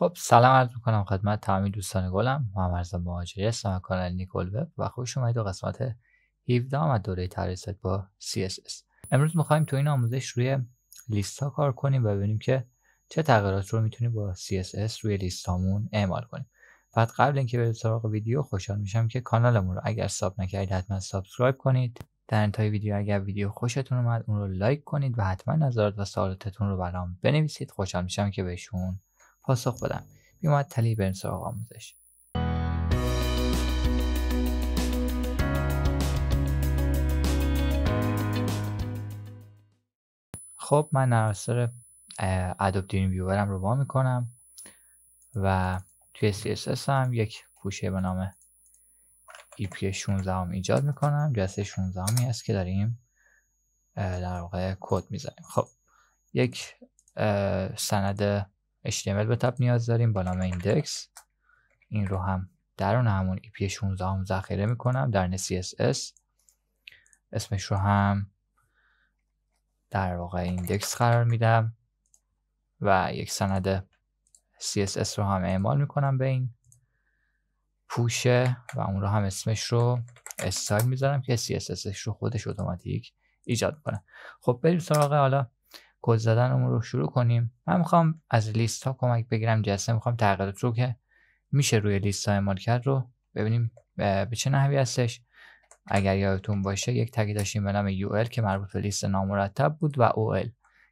خب سلام عرض میکنم خدمت تمامی دوستان گلم محمد رضا مهاجری هستم کانال نیکول وب و خوش اومدید به قسمت 17 از دوره تدریس با CSS امروز میخوایم تو این آموزش روی لیست ها کار کنیم و ببینیم که چه تغییرات رو میتونیم با CSS روی لیست هامون اعمال کنیم بعد قبل اینکه بریم سراغ ویدیو خوشحال میشم که کانالمون رو اگر ساب نکردید حتما سابسکرایب کنید در انتهای ویدیو اگر ویدیو خوشتون اومد اون رو لایک کنید و حتما نظرات و سوالاتتون رو برام بنویسید خوشحال میشم که بهشون پاسخ بدم بیومد تلیه بریم سراغ آموزش خب من نرسر ادوب دیرین ویورم رو با میکنم و توی CSS هم یک پوشه به نام پی 16 هم ایجاد میکنم جلسه 16 همی هست که داریم در واقع کود میزنیم خب یک سند HTML به تب نیاز داریم با نام ایندکس این رو هم درون همون IP16 هم ذخیره میکنم در CSS اسمش رو هم در واقع ایندکس قرار میدم و یک سند CSS رو هم اعمال میکنم به این پوشه و اون رو هم اسمش رو استایل میذارم که CSSش رو خودش اتوماتیک ایجاد کنه خب بریم سراغ حالا کد اون رو شروع کنیم من میخوام از لیست ها کمک بگیرم جسته میخوام تغییرات رو که میشه روی لیست ها اعمال رو ببینیم به چه نحوی هستش اگر یادتون باشه یک تگی داشتیم به نام UL که مربوط به لیست نامرتب بود و OL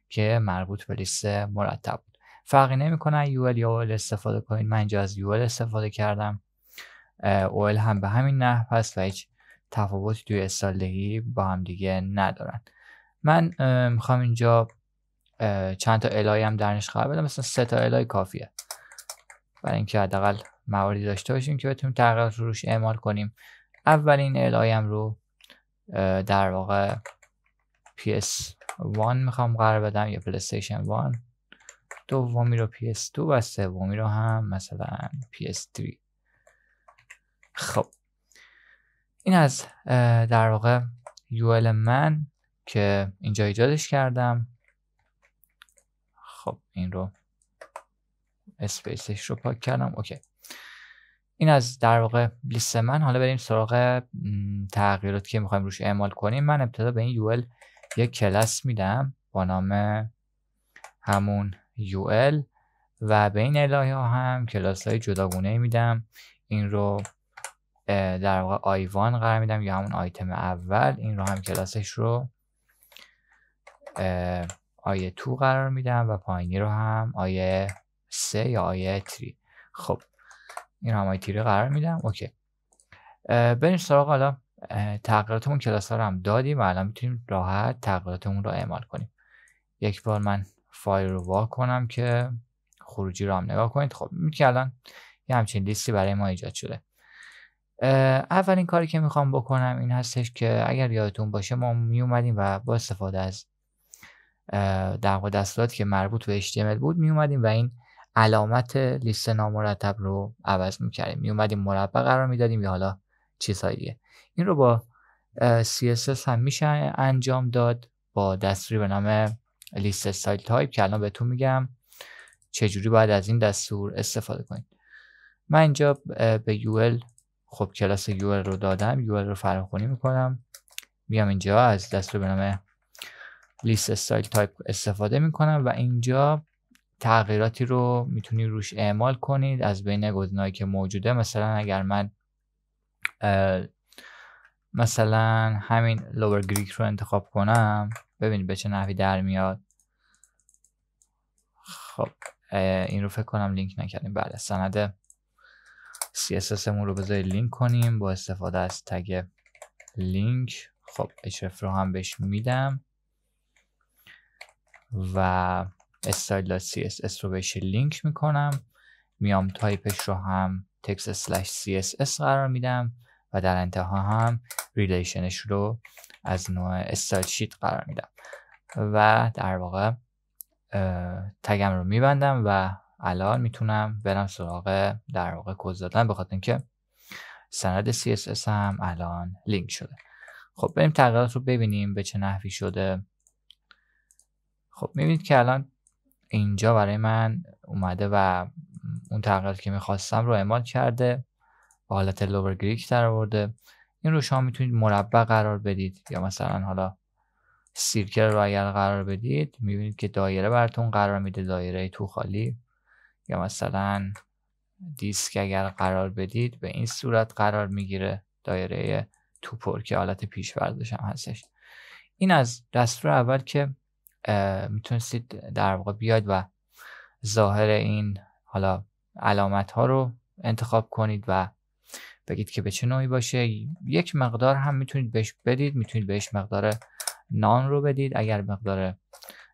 که مربوط به لیست مرتب بود فرقی نمیکنه UL یا OL استفاده کنید من اینجا از UL استفاده کردم OL هم به همین نحو هست و هیچ تفاوتی توی استالدهی با هم دیگه ندارن من میخوام اینجا چند تا الای هم درنش قرار بدم مثلا سه تا الای کافیه برای اینکه حداقل مواردی داشته باشیم که بتونیم تغییرات رو روش اعمال کنیم اولین الای هم رو در واقع PS1 میخوام قرار بدم یا PlayStation 1 دومی رو PS2 و سومی رو هم مثلا PS3 خب این از در واقع یول من که اینجا ایجادش کردم خب این رو اسپیسش رو پاک کردم اوکی این از در واقع لیست من حالا بریم سراغ تغییرات که میخوایم روش اعمال کنیم من ابتدا به این یول یک کلاس میدم با نام همون یول و به این الهه ها هم کلاس های جداگونه میدم این رو در واقع آیوان قرار میدم یا همون آیتم اول این رو هم کلاسش رو آیه تو قرار میدم و پایینی رو هم آیه سه یا آیه تری خب این هم آیه تری قرار میدم اوکی بریم سراغ حالا تغییراتمون کلاس ها رو هم دادیم و الان میتونیم راحت تغییراتمون رو اعمال کنیم یک بار من فایل رو وا کنم که خروجی رو هم نگاه کنید خب میکرد الان یه همچین لیستی برای ما ایجاد شده اولین کاری که میخوام بکنم این هستش که اگر یادتون باشه ما میومدیم و با استفاده از در واقع دستوراتی که مربوط به HTML بود می اومدیم و این علامت لیست نامرتب رو عوض می کردیم می اومدیم مربع قرار میدادیم یا حالا چیزهاییه این رو با CSS هم میشه انجام داد با دستوری به نام لیست استایل تایپ که الان بهتون میگم چجوری باید از این دستور استفاده کنید من اینجا به UL خب کلاس UL رو دادم UL رو فراخونی میکنم میام اینجا از دستور به نام لیست استایل تایپ استفاده میکنم و اینجا تغییراتی رو میتونید روش اعمال کنید از بین گزینه‌هایی که موجوده مثلا اگر من مثلا همین lower گریک رو انتخاب کنم ببینید به چه نحوی در میاد خب این رو فکر کنم لینک نکردیم بله سند CSS رو بذارید لینک کنیم با استفاده از تگ لینک خب اشرف رو هم بهش میدم و استایل اس رو بهش لینک میکنم میام تایپش رو هم تکس سلش اس قرار میدم و در انتها هم ریلیشنش رو از نوع استایل شیت قرار میدم و در واقع تگم رو میبندم و الان میتونم برم سراغ در واقع کد زدن بخاطر اینکه سند CSS هم الان لینک شده خب بریم تغییرات رو ببینیم به چه نحوی شده خب میبینید که الان اینجا برای من اومده و اون تغییر که میخواستم رو اعمال کرده به حالت لوور گریک در آورده این رو شما میتونید مربع قرار بدید یا مثلا حالا سیرکل رو اگر قرار بدید میبینید که دایره براتون قرار میده دایره تو خالی یا مثلا دیسک اگر قرار بدید به این صورت قرار میگیره دایره توپر که حالت پیش هم هستش این از دستور اول که میتونستید در واقع بیاید و ظاهر این حالا علامت ها رو انتخاب کنید و بگید که به چه نوعی باشه یک مقدار هم میتونید بهش بدید میتونید بهش مقدار نان رو بدید اگر مقدار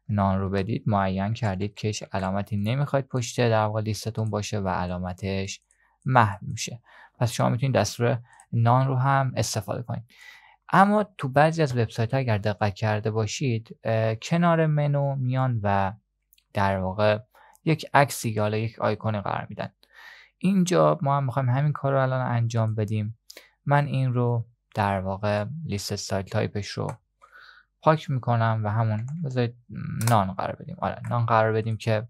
نان رو بدید معین کردید که علامتی نمیخواید پشت در واقع لیستتون باشه و علامتش محو میشه پس شما میتونید دستور نان رو هم استفاده کنید اما تو بعضی از وبسایت ها اگر دقت کرده باشید کنار منو میان و در واقع یک عکسی یا یک آیکون قرار میدن اینجا ما هم میخوایم همین کار رو الان انجام بدیم من این رو در واقع لیست سایت تایپش رو پاک میکنم و همون بذارید نان قرار بدیم آره نان قرار بدیم که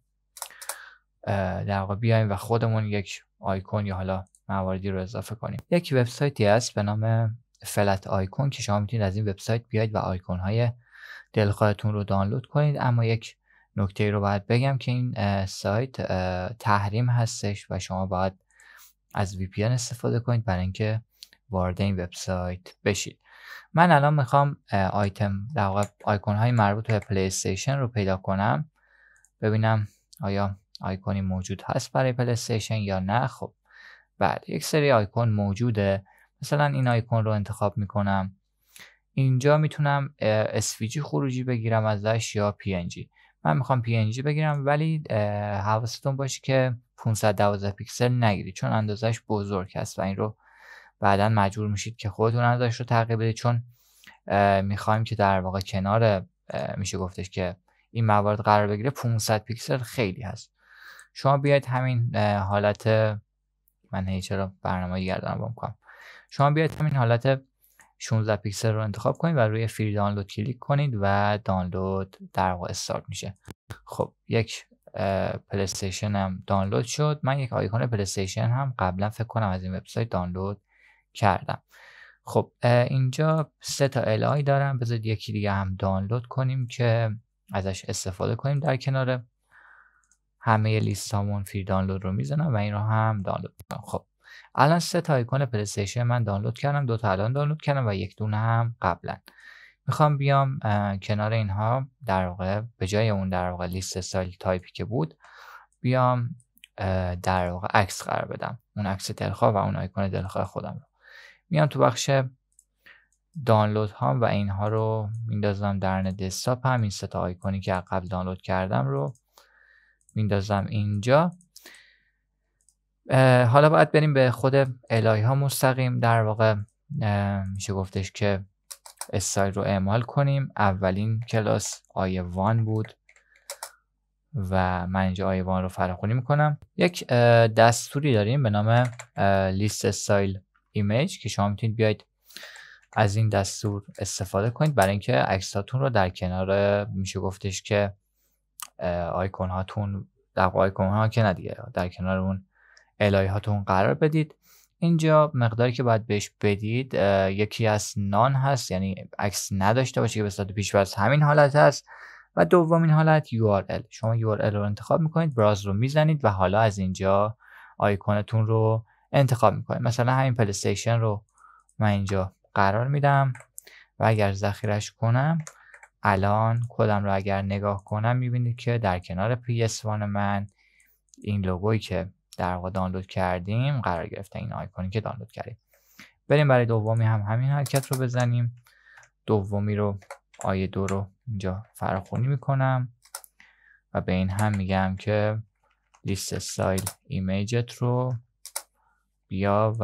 در واقع بیایم و خودمون یک آیکون یا حالا مواردی رو اضافه کنیم یک وبسایتی هست به نام فلت آیکون که شما میتونید از این وبسایت بیاید و آیکون های دلخواهتون رو دانلود کنید اما یک نکته رو باید بگم که این سایت تحریم هستش و شما باید از VPN استفاده کنید برای اینکه وارد این وبسایت بشید من الان میخوام آیتم در واقع های مربوط به پلی استیشن رو پیدا کنم ببینم آیا آیکونی موجود هست برای پلی استیشن یا نه خب بعد یک سری آیکون موجوده مثلا این آیکون رو انتخاب میکنم اینجا میتونم SVG خروجی بگیرم ازش یا PNG من میخوام PNG بگیرم ولی حواستون باشه که 512 پیکسل نگیری چون اندازش بزرگ هست و این رو بعدا مجبور میشید که خودتون اندازش رو تغییر بدید چون میخوایم که در واقع کنار میشه گفتش که این موارد قرار بگیره 500 پیکسل خیلی هست شما بیاید همین حالت من هیچه رو برنامه دیگر دارم با شما بیاید همین حالت 16 پیکسل رو انتخاب کنید و روی فری دانلود کلیک کنید و دانلود در واقع استارت میشه خب یک پلیستیشن هم دانلود شد من یک آیکون پلیستیشن هم قبلا فکر کنم از این وبسایت دانلود کردم خب اینجا سه تا الای دارم بذارید یکی دیگه هم دانلود کنیم که ازش استفاده کنیم در کنار همه لیست همون فری دانلود رو میزنم و این رو هم دانلود کنم خب الان سه تا آیکون پلی من دانلود کردم دو تا الان دانلود کردم و یک دونه هم قبلا میخوام بیام کنار اینها در واقع به جای اون در واقع لیست سال تایپی که بود بیام در واقع عکس قرار بدم اون عکس دلخواه و اون آیکون دلخواه خودم رو میام تو بخش دانلود هام و اینها رو میندازم در دسکتاپ هم این سه تا آیکونی که قبل دانلود کردم رو میندازم اینجا حالا باید بریم به خود الهی ها مستقیم در واقع میشه گفتش که استایل رو اعمال کنیم اولین کلاس آیه وان بود و من اینجا آیه وان رو فراخونی میکنم یک دستوری داریم به نام لیست استایل ایمیج که شما میتونید بیاید از این دستور استفاده کنید برای اینکه عکساتون رو در کنار میشه گفتش که آیکون هاتون در آیکون ها که ندیگه در کنار اون هاتون قرار بدید اینجا مقداری که باید بهش بدید یکی از نان هست یعنی عکس نداشته باشه که به صورت پیش‌فرض همین حالت هست و دومین حالت URL شما URL رو انتخاب میکنید براز رو میزنید و حالا از اینجا آیکونتون رو انتخاب میکنید مثلا همین پلیستیشن رو من اینجا قرار میدم و اگر ذخیرش کنم الان کدم رو اگر نگاه کنم میبینید که در کنار PS1 من این لوگویی که در واقع دانلود کردیم قرار گرفته این آیکونی که دانلود کردیم بریم برای دومی هم همین حرکت رو بزنیم دومی رو آیه دو رو اینجا فراخونی میکنم و به این هم میگم که لیست سایل ایمیجت رو بیا و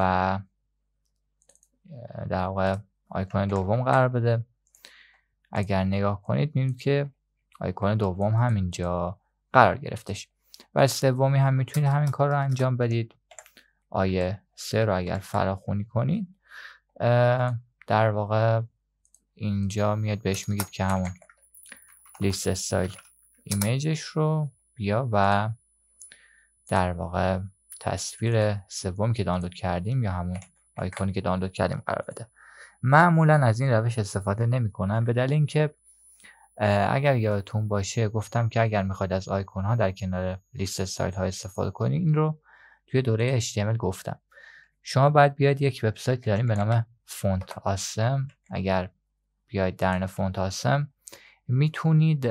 در واقع آیکون دوم قرار بده اگر نگاه کنید میبینید که آیکون دوم هم اینجا قرار گرفتش و سومی هم میتونید همین کار رو انجام بدید آیه سه رو اگر فراخونی کنید در واقع اینجا میاد بهش میگید که همون لیست استایل ایمیجش رو بیا و در واقع تصویر سوم که دانلود کردیم یا همون آیکونی که دانلود کردیم قرار بده معمولا از این روش استفاده نمی کنم به دلیل اینکه اگر یادتون باشه گفتم که اگر میخواید از آیکون ها در کنار لیست سایت ها استفاده کنید این رو توی دوره HTML گفتم شما باید بیاید یک وبسایت داریم به نام فونت آسم اگر بیاید درن فونت آسم میتونید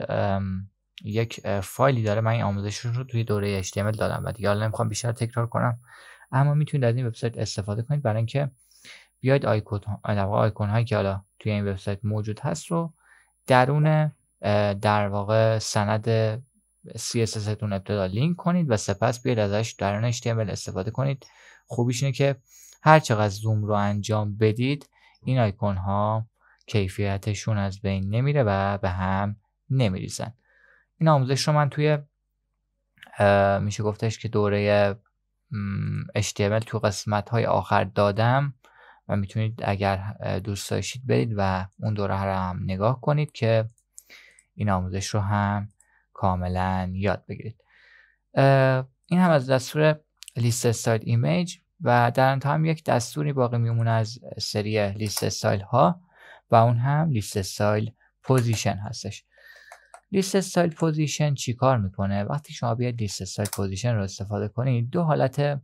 یک فایلی داره من این آموزش رو توی دوره HTML دادم و دیگه الان نمیخوام بیشتر تکرار کنم اما میتونید از این وبسایت استفاده کنید برای اینکه بیاید آیکون آیکون هایی که حالا توی این وبسایت موجود هست رو درون در واقع سند CSS تون ابتدا لینک کنید و سپس بیاید ازش درون HTML استفاده کنید خوبیش اینه که هر چقدر زوم رو انجام بدید این آیکون ها کیفیتشون از بین نمیره و به هم نمیریزن این آموزش رو من توی میشه گفتش که دوره HTML تو قسمت های آخر دادم و میتونید اگر دوست داشتید برید و اون دوره رو هم نگاه کنید که این آموزش رو هم کاملا یاد بگیرید این هم از دستور لیست استایل ایمیج و در انتها هم یک دستوری باقی میمونه از سری لیست استایل ها و اون هم لیست استایل پوزیشن هستش لیست استایل پوزیشن کار میکنه وقتی شما بیاید لیست استایل پوزیشن رو استفاده کنید دو حالت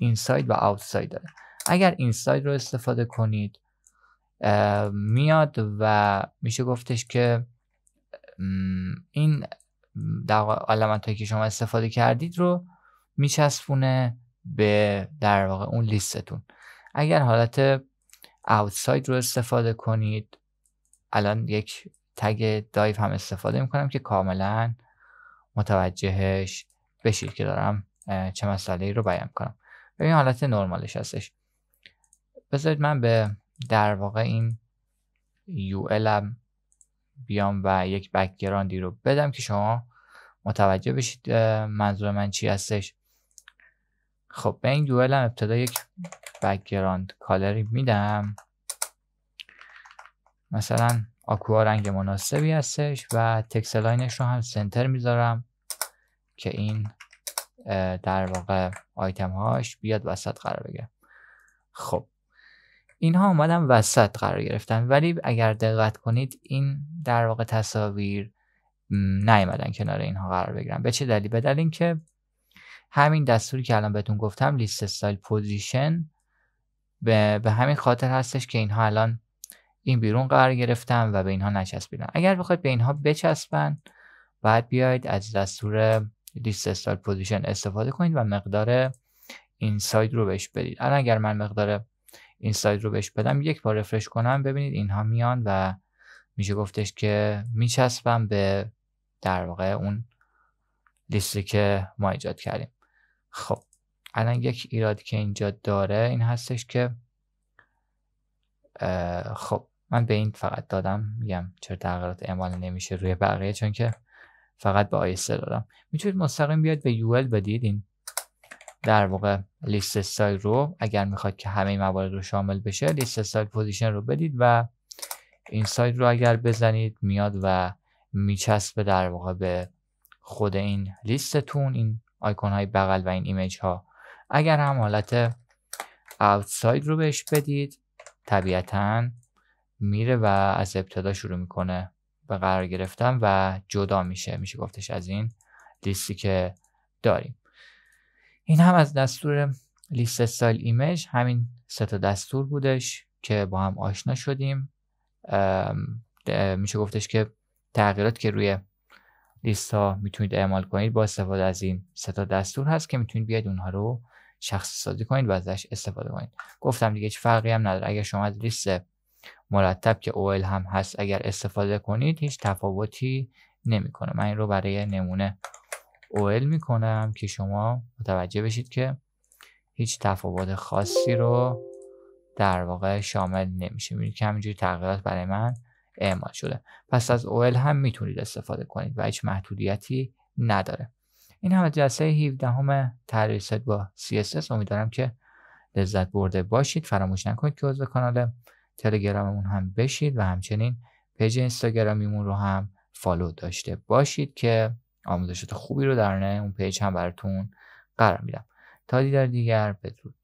اینساید و آوتساید داره اگر اینساید رو استفاده کنید میاد و میشه گفتش که این در علامت هایی که شما استفاده کردید رو میچسبونه به در واقع اون لیستتون اگر حالت اوتساید رو استفاده کنید الان یک تگ دایو هم استفاده میکنم که کاملا متوجهش بشید که دارم چه مسئله ای رو بیان کنم ببین حالت نرمالش هستش بذارید من به در واقع این هم بیام و یک بکگراندی رو بدم که شما متوجه بشید منظور من چی هستش خب به این یوال هم ابتدا یک بکگراند کالری میدم مثلا آکوا رنگ مناسبی هستش و تکسلاینش رو هم سنتر میذارم که این در واقع آیتم هاش بیاد وسط قرار بگه خب اینها اومدن وسط قرار گرفتن ولی اگر دقت کنید این در واقع تصاویر نیومدن کنار اینها قرار بگیرن به چه دلیل به دلیل اینکه همین دستوری که الان بهتون گفتم لیست استایل پوزیشن به, به همین خاطر هستش که اینها الان این بیرون قرار گرفتن و به اینها نچسبیدن اگر بخواید به اینها بچسبن باید بیاید از دستور لیست استایل پوزیشن استفاده کنید و مقدار این ساید رو بهش بدید الان اگر من مقدار این سایت رو بهش بدم یک بار رفرش کنم ببینید اینها میان و میشه گفتش که میچسبم به در واقع اون لیستی که ما ایجاد کردیم خب الان یک ایرادی که اینجا داره این هستش که خب من به این فقط دادم میگم چرا تغییرات اعمال نمیشه روی بقیه چون که فقط به آیسته دادم میتونید مستقیم بیاد به یول بدید این در واقع لیست استایل رو اگر میخواد که همه موارد رو شامل بشه لیست استایل پوزیشن رو بدید و این سایت رو اگر بزنید میاد و میچسبه در واقع به خود این لیستتون این آیکون های بغل و این ایمیج ها اگر هم حالت اوتساید رو بهش بدید طبیعتا میره و از ابتدا شروع میکنه به قرار گرفتن و جدا میشه میشه گفتش از این لیستی که داریم این هم از دستور لیست استایل ایمیج همین سه تا دستور بودش که با هم آشنا شدیم میشه گفتش که تغییرات که روی لیست ها میتونید اعمال کنید با استفاده از این سه تا دستور هست که میتونید بیاید اونها رو شخصی سازی کنید و ازش استفاده کنید گفتم دیگه هیچ فرقی هم نداره اگر شما از لیست مرتب که اول هم هست اگر استفاده کنید هیچ تفاوتی نمیکنه من این رو برای نمونه اول کنم که شما متوجه بشید که هیچ تفاوت خاصی رو در واقع شامل نمیشه میبینید که همینجوری تغییرات برای من اعمال شده پس از اول هم میتونید استفاده کنید و هیچ محدودیتی نداره این هم جلسه 17 همه با CSS امیدوارم که لذت برده باشید فراموش نکنید که عضو کانال تلگراممون هم بشید و همچنین پیج اینستاگرامیمون رو هم فالو داشته باشید که آموزشات خوبی رو در نه اون پیج هم براتون قرار میدم تا دیدار دیگر بدرود